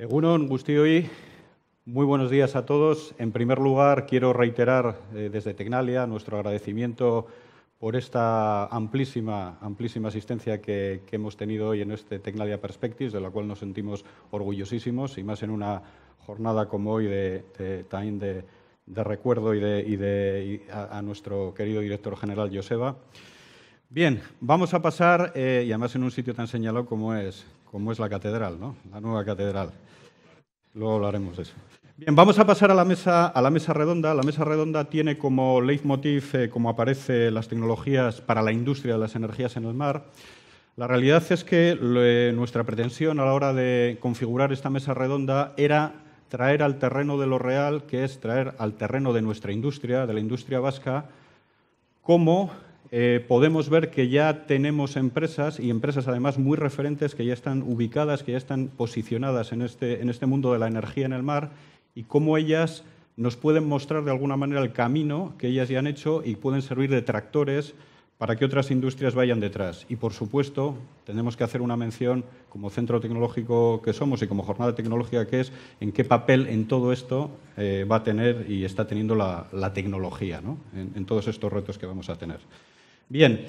Egunon Gustioy, muy buenos días a todos. En primer lugar, quiero reiterar eh, desde Tecnalia nuestro agradecimiento por esta amplísima, asistencia que, hemos tenido hoy en este Tecnalia Perspectives, de la cual nos sentimos orgullosísimos, y más en una jornada como hoy de, de, recuerdo y, de, a, nuestro querido director general Joseba. Bien, vamos a pasar, eh, y además en un sitio tan señalado como es como es la catedral, ¿no? La nueva catedral. Luego hablaremos de eso. Bien, vamos a pasar a la mesa, a la mesa redonda. La mesa redonda tiene como leitmotiv, cómo eh, como aparece las tecnologías para la industria de las energías en el mar. La realidad es que nuestra pretensión a la hora de configurar esta mesa redonda era traer al terreno de lo real, que es traer al terreno de nuestra industria, de la industria vasca, cómo eh, podemos ver que ya tenemos empresas y empresas además muy referentes que ya están ubicadas, que ya están posicionadas este, en este, mundo de la energía en el mar y cómo ellas nos pueden mostrar de alguna manera el camino que ellas ya han hecho y pueden servir de tractores para que otras industrias vayan detrás. Y, por supuesto, tenemos que hacer una mención, como centro tecnológico que somos y como jornada tecnológica que es, en qué papel en todo esto eh, va a tener y está teniendo la, tecnología, en todos estos retos que vamos a tener. Bien,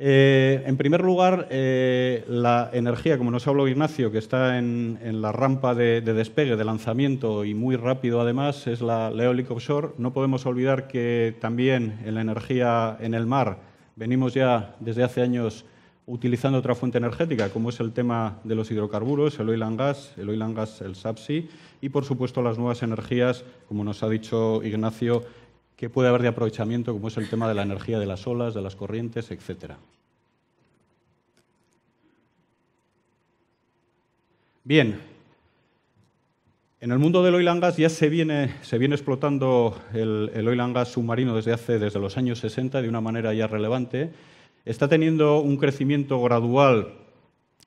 eh, en primer lugar, eh, la energía, como nos habló Ignacio, que está en, la rampa de, despegue, de lanzamiento y muy rápido además, es la, eólica offshore. No podemos olvidar que también en la energía en el mar venimos ya desde hace años utilizando otra fuente energética, como es el tema de los hidrocarburos, el oil and gas, el oil and gas, el subsea, y por supuesto las nuevas energías, como nos ha dicho Ignacio, que puede haber de aprovechamiento, como es el tema de la energía de las olas, de las corrientes, etc. Bien, en el mundo del oil and gas ya se viene, explotando el, oil and gas submarino desde hace desde los años 60 de una manera ya relevante. Está teniendo un crecimiento gradual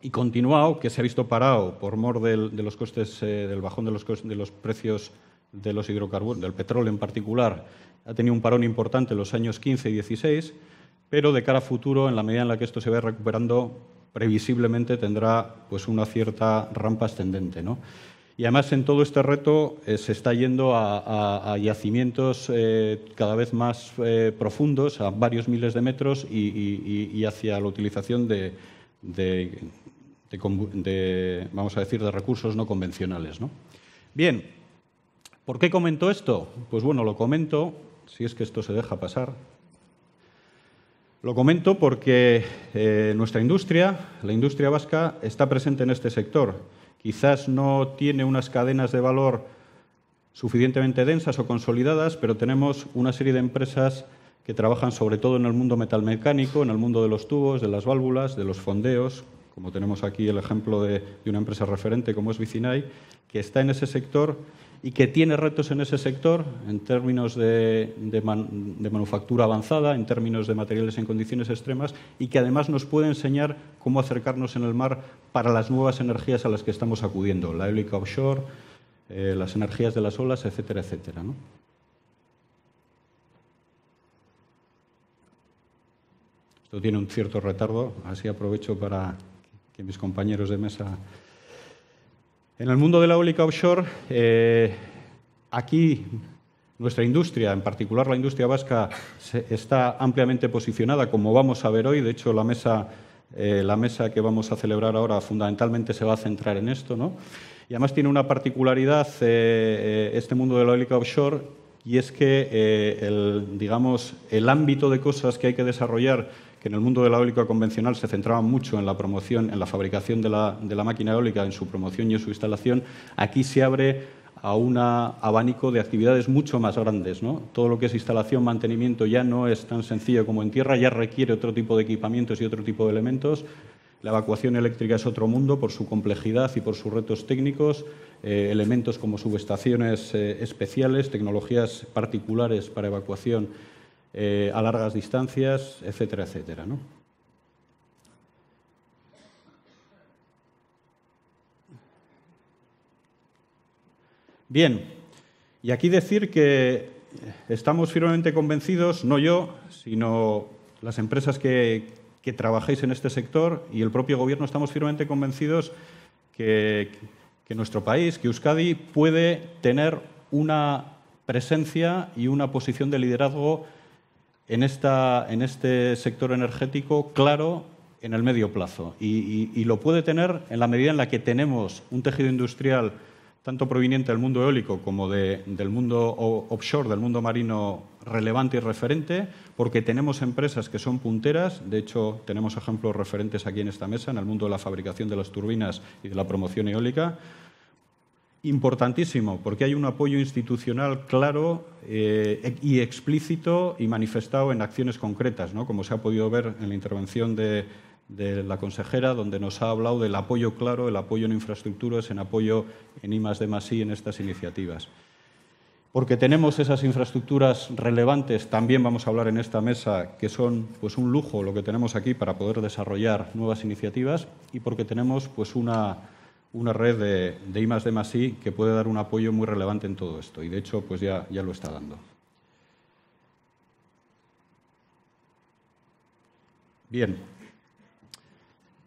y continuado que se ha visto parado por mor del, de los costes, eh, del bajón de los, de los precios de los hidrocarburos, del petróleo en particular, ha tenido un parón importante en los años 15 y 16, pero de cara a futuro, en la medida en la que esto se va recuperando, previsiblemente tendrá pues, una cierta rampa ascendente. Y además en todo este reto eh, se está yendo a, yacimientos eh, cada vez más eh, profundos, a varios miles de metros y, hacia la utilización de, vamos a decir, de recursos no convencionales. Bien, ¿Por qué comento esto? Pues bueno, lo comento, si es que esto se deja pasar. Lo comento porque eh, nuestra industria, la industria vasca, está presente en este sector. Quizás no tiene unas cadenas de valor suficientemente densas o consolidadas, pero tenemos una serie de empresas que trabajan sobre todo en el mundo metalmecánico, en el mundo de los tubos, de las válvulas, de los fondeos, como tenemos aquí el ejemplo de, una empresa referente como es Vicinay, que está en ese sector y que tiene retos en ese sector en términos de, manufactura avanzada, en términos de materiales en condiciones extremas y que además nos puede enseñar cómo acercarnos en el mar para las nuevas energías a las que estamos acudiendo, la eólica offshore, eh, las energías de las olas, etcétera, etcétera. Esto tiene un cierto retardo, así aprovecho para mis compañeros de mesa. En el mundo de la eólica offshore, eh, aquí nuestra industria, en particular la industria vasca, está ampliamente posicionada, como vamos a ver hoy. De hecho, eh, la mesa, que vamos a celebrar ahora fundamentalmente se va a centrar en esto. ¿no? Y además tiene una particularidad eh, este mundo de la eólica offshore y es que digamos, el ámbito de cosas que hay que desarrollar que en el mundo de la eólica convencional se centraba mucho en la promoción, en la fabricación de la, máquina eólica, en su promoción y en su instalación, aquí se abre a un abanico de actividades mucho más grandes. Todo lo que es instalación, mantenimiento ya no es tan sencillo como en tierra, ya requiere otro tipo de equipamientos y otro tipo de elementos. La evacuación eléctrica es otro mundo por su complejidad y por sus retos técnicos, eh, elementos como subestaciones eh, especiales, tecnologías particulares para evacuación eh, a largas distancias, etcétera, etcétera. Bien, y aquí decir que estamos firmemente convencidos, no yo, sino las empresas que, que trabajéis en este sector y el propio Gobierno, estamos firmemente convencidos que nuestro país, que Euskadi, puede tener una presencia y una posición de liderazgo en, este sector energético claro en el medio plazo. Y, lo puede tener en la medida en la que tenemos un tejido industrial tanto proveniente del mundo eólico como del mundo offshore, del mundo marino relevante y referente, porque tenemos empresas que son punteras, de hecho tenemos ejemplos referentes aquí en esta mesa, en el mundo de la fabricación de las turbinas y de la promoción eólica, importantísimo, porque hay un apoyo institucional claro eh, y explícito y manifestado en acciones concretas, ¿no? como se ha podido ver en la intervención de, la consejera, donde nos ha hablado del apoyo claro, el apoyo en infraestructuras, en apoyo en I, D, I, en estas iniciativas. Porque tenemos esas infraestructuras relevantes, también vamos a hablar en esta mesa, que son pues, un lujo lo que tenemos aquí para poder desarrollar nuevas iniciativas y porque tenemos pues, una una red de, de I D+, I que puede dar un apoyo muy relevante en todo esto y de hecho pues ya, lo está dando. Bien.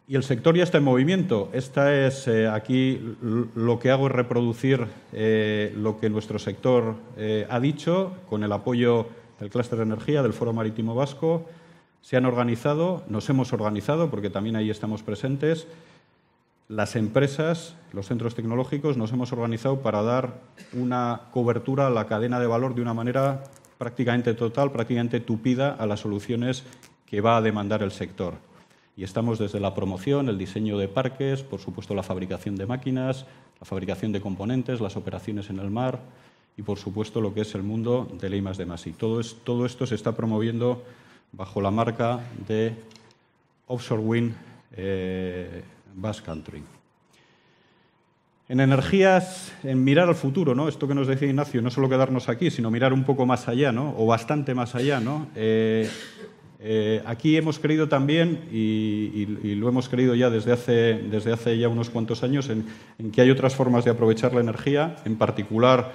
Y el sector ya está en movimiento. Esta es eh, aquí lo que hago es reproducir eh, lo que nuestro sector eh, ha dicho con el apoyo del clúster de energía del Foro Marítimo Vasco. Se han organizado, nos hemos organizado porque también ahí estamos presentes las empresas, los centros tecnológicos, nos hemos organizado para dar una cobertura a la cadena de valor de una manera prácticamente total, prácticamente tupida a las soluciones que va a demandar el sector. Y estamos desde la promoción, el diseño de parques, por supuesto la fabricación de máquinas, la fabricación de componentes, las operaciones en el mar y por supuesto lo que es el mundo de ley más de más. Y todo, esto se está promoviendo bajo la marca de Offshore Wind eh, Country. En energías, en mirar al futuro, ¿no? Esto que nos decía Ignacio, no solo quedarnos aquí, sino mirar un poco más allá, ¿no? O bastante más allá, ¿no? Eh, eh, aquí hemos creído también, y, lo hemos creído ya desde hace, ya unos cuantos años, en que hay otras formas de aprovechar la energía, en particular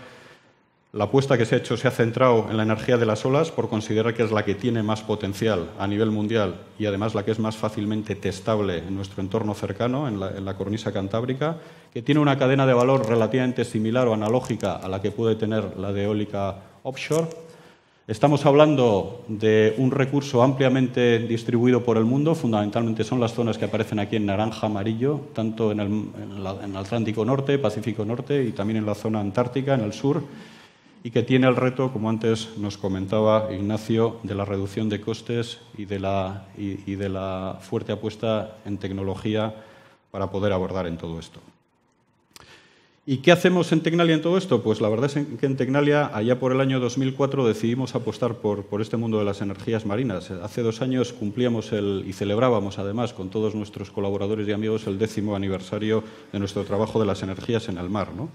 la apuesta que se ha hecho se ha centrado en la energía de las olas por considerar que es la que tiene más potencial a nivel mundial y además la que es más fácilmente testable en nuestro entorno cercano, en la, cornisa cantábrica, que tiene una cadena de valor relativamente similar o analógica a la que puede tener la de eólica offshore. Estamos hablando de un recurso ampliamente distribuido por el mundo, fundamentalmente son las zonas que aparecen aquí en naranja amarillo, tanto en el Atlántico Norte, Pacífico Norte y también en la zona antártica, en el sur y que tiene el reto, como antes nos comentaba Ignacio, de la reducción de costes y de la, fuerte apuesta en tecnología para poder abordar en todo esto. ¿Y qué hacemos en Tecnalia en todo esto? Pues la verdad es que en Tecnalia, allá por el año 2004, decidimos apostar por, este mundo de las energías marinas. Hace dos años cumplíamos el, y celebrábamos además con todos nuestros colaboradores y amigos el décimo aniversario de nuestro trabajo de las energías en el mar. ¿no?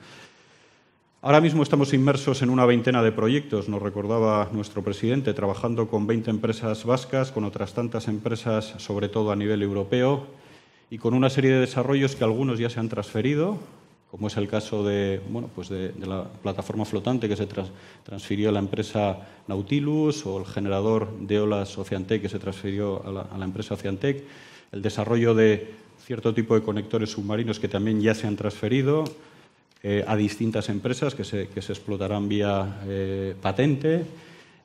Ahora mismo estamos inmersos en una veintena de proyectos, nos recordaba nuestro presidente, trabajando con 20 empresas vascas, con otras tantas empresas, sobre todo a nivel europeo, y con una serie de desarrollos que algunos ya se han transferido, como es el caso de, bueno, pues de, la plataforma flotante que se transfirió a la empresa Nautilus o el generador de olas Oceantec que se transfirió a la, a la, empresa Oceantec, el desarrollo de cierto tipo de conectores submarinos que también ya se han transferido, eh, a distintas empresas que se, explotarán vía eh, patente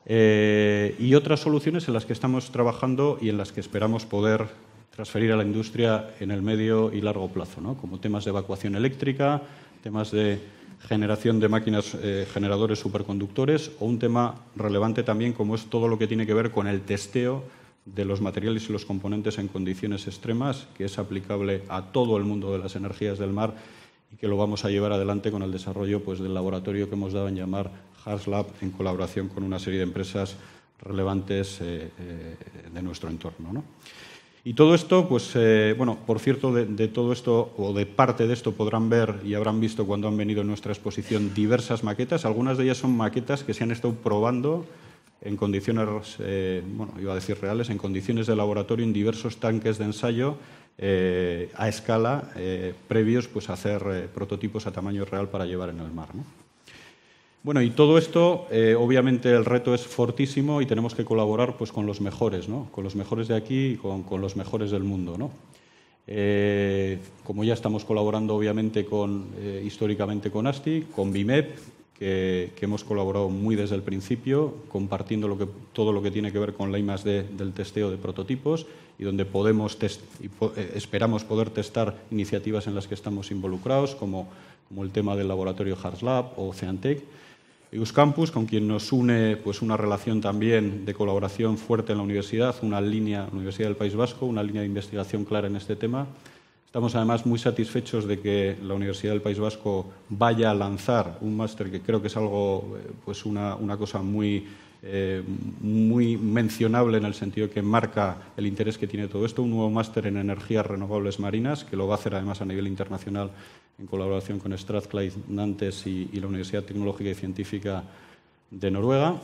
eh, y otras soluciones en las que estamos trabajando y en las que esperamos poder transferir a la industria en el medio y largo plazo, como temas de evacuación eléctrica, temas de generación de máquinas generadores superconductores o un tema relevante también como es todo lo que tiene que ver con el testeo de los materiales y los componentes en condiciones extremas, que es aplicable a todo el mundo de las energías del mar y que lo vamos a llevar adelante con el desarrollo pues, del laboratorio que hemos dado en llamar HARSLAB en colaboración con una serie de empresas relevantes eh, eh, de nuestro entorno. Y todo esto, pues, eh, bueno, por cierto, de, todo esto o de parte de esto podrán ver y habrán visto cuando han venido en nuestra exposición diversas maquetas. Algunas de ellas son maquetas que se han estado probando en condiciones, bueno, iba a decir reales, en condiciones de laboratorio en diversos tanques de ensayo eh, a escala eh, previos pues, a hacer eh, prototipos a tamaño real para llevar en el mar. ¿no? Bueno, y todo esto, obviamente el reto es fortísimo y tenemos que colaborar pues, con los mejores, ¿no? con los mejores de aquí y con, los mejores del mundo. ¿no? como ya estamos colaborando obviamente con, históricamente con ASTI, con BIMEP, que, hemos colaborado muy desde el principio, compartiendo todo lo que tiene que ver con la I+.D. del testeo de prototipos y donde podemos eh, esperamos poder testar iniciativas en las que estamos involucrados, como, el tema del laboratorio Hars Lab o Ceantec. UsCampus con quien nos une pues, una relación también de colaboración fuerte en la universidad, una línea, Universidad del País Vasco, una línea de investigación clara en este tema. Estamos además muy satisfechos de que la Universidad del País Vasco vaya a lanzar un máster que creo que es algo, eh, pues una, cosa eh, muy, mencionable en el sentido que marca el interés que tiene todo esto, un nuevo máster en energías renovables marinas, que lo va a hacer además a nivel internacional en colaboración con Strathclyde Nantes y la Universidad Tecnológica y Científica de Noruega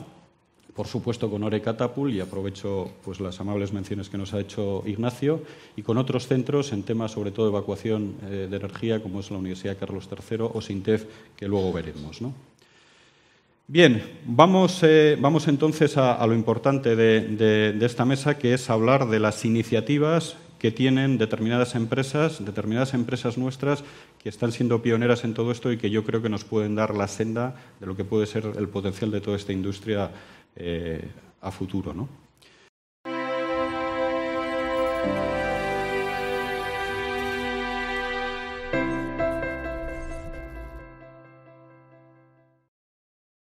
por supuesto con Ore Catapul y aprovecho pues, las amables menciones que nos ha hecho Ignacio y con otros centros en temas sobre todo de evacuación eh, de energía como es la Universidad Carlos III o SINTEF que luego veremos. Bien, vamos, eh, vamos entonces a, lo importante de esta mesa que es hablar de las iniciativas que tienen determinadas empresas, determinadas empresas nuestras que están siendo pioneras en todo esto y que yo creo que nos pueden dar la senda de lo que puede ser el potencial de toda esta industria eh, a futuro, ¿no?